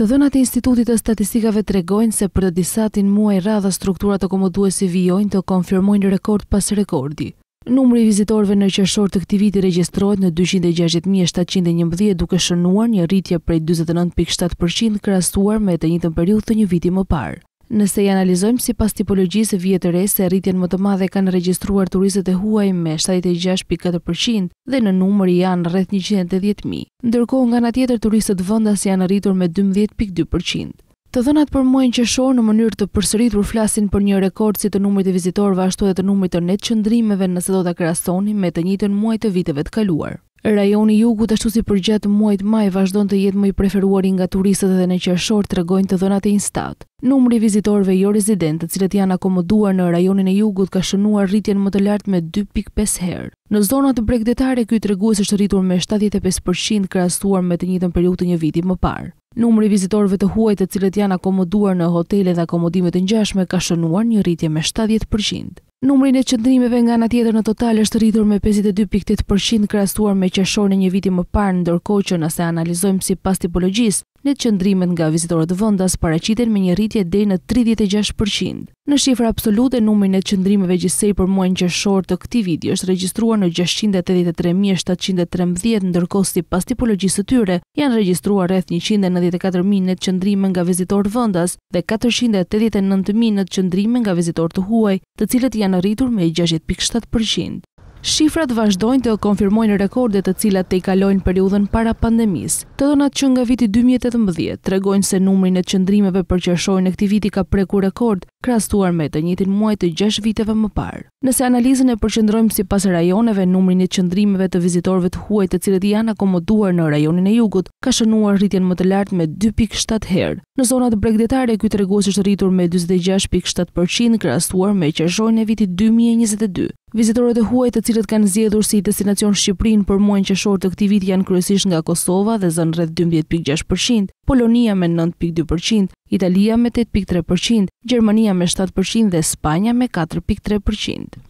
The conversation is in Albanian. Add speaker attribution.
Speaker 1: Të dhënat e Institutit të Statistikave tregojnë se për të disatin muaj radha struktura të komoduesis vijojnë të konfirmojnë rekord pas rekordi. Numri i vizitorëve në Qershor të këtij viti regjistrohet në 260.711 duke shënuar një rritje prej 49.7% krahasuar me të njëjtën periudhë të një viti më parë. Nëse i analizojmë si pas tipologjisë vjetëre se rritjen më të madhe kanë regjistruar turistët e huaj me 76.4% dhe në numër i janë rreth 110.000. Ndërko nga nga tjetër turistët vëndas janë rritur me 12.2%. Të dhënat për muajnë që shorë në mënyrë të përsëritur flasin për një rekord si të numrit e vizitorëve ashtu dhe të numrit të netë qëndrimeve nëse do të krasoni me të njitën muaj të viteve të kaluar. Rajoni jugut ashtu si përgjatë muajt maj vazhdon të jetë më i preferuari nga turistët dhe në qershor të regojnë të dhënat e instat. Numri vizitorve jo rezidentët cilët janë akomoduar në rajonin e jugut ka shënuar rritjen më të lartë me 2.5 herë. Në zonat bregdetare këj të reguës është rritur me 75% krasuar me të njëtën periut të një viti më parë. Numri vizitorve të huaj të cilët janë akomoduar në hotele dhe akomodimet në gjashme ka shënuar një rritje me 70%. Numrin e qëndrimeve nga nga tjetër në total është rritur me 52.8% krastuar me e një viti më parë, ndërko që nëse analizojmë si pas tipologjisë, Në qëndrimet nga vizitorët vëndas paraqiten me një rritje dhe në 36%. Në shifrë absolute, numër në qëndrimeve gjisej për muajnë qëshorë të këti vidi është registruar në 683.713, ndërkosti pas tipologjisë të tyre, janë registruar rreth 194.000 në qëndrime nga vizitorët vëndas dhe 489.000 në qëndrime nga vizitorët të huaj, të cilët janë rritur me 6.7%. Shifrat vazhdojnë të konfirmojnë rekordet të cilat të i kalojnë periudhën para pandemis. Të donat që nga viti 2018, tregojnë se numrin e qëndrimeve për qërshojnë e këti viti ka preku rekord, krastuar me të njëtin muaj të 6 viteve më parë. Nëse analizën e përqëndrojmë si pas rajoneve, numrin e qëndrimeve të vizitorve të huaj të cilat janë akomoduar në rajonin e jugut, ka shënuar rritjen më të lartë me 2.7 herë. Në zonat bregdetare, këtë regosisht rritur me 26.7% krastuar me qërshojnë e viti 2022. Vizitorët e huaj të cilët kanë zgjedhur si destinacion Shqipërinë për muan qershor të këtij viti janë kryesisht nga Kosova dhe zënë rreth 12.6%, Polonia me 9.2%, Italia me 8.3%, Gjermania me 7% dhe Spanja me 4.3%.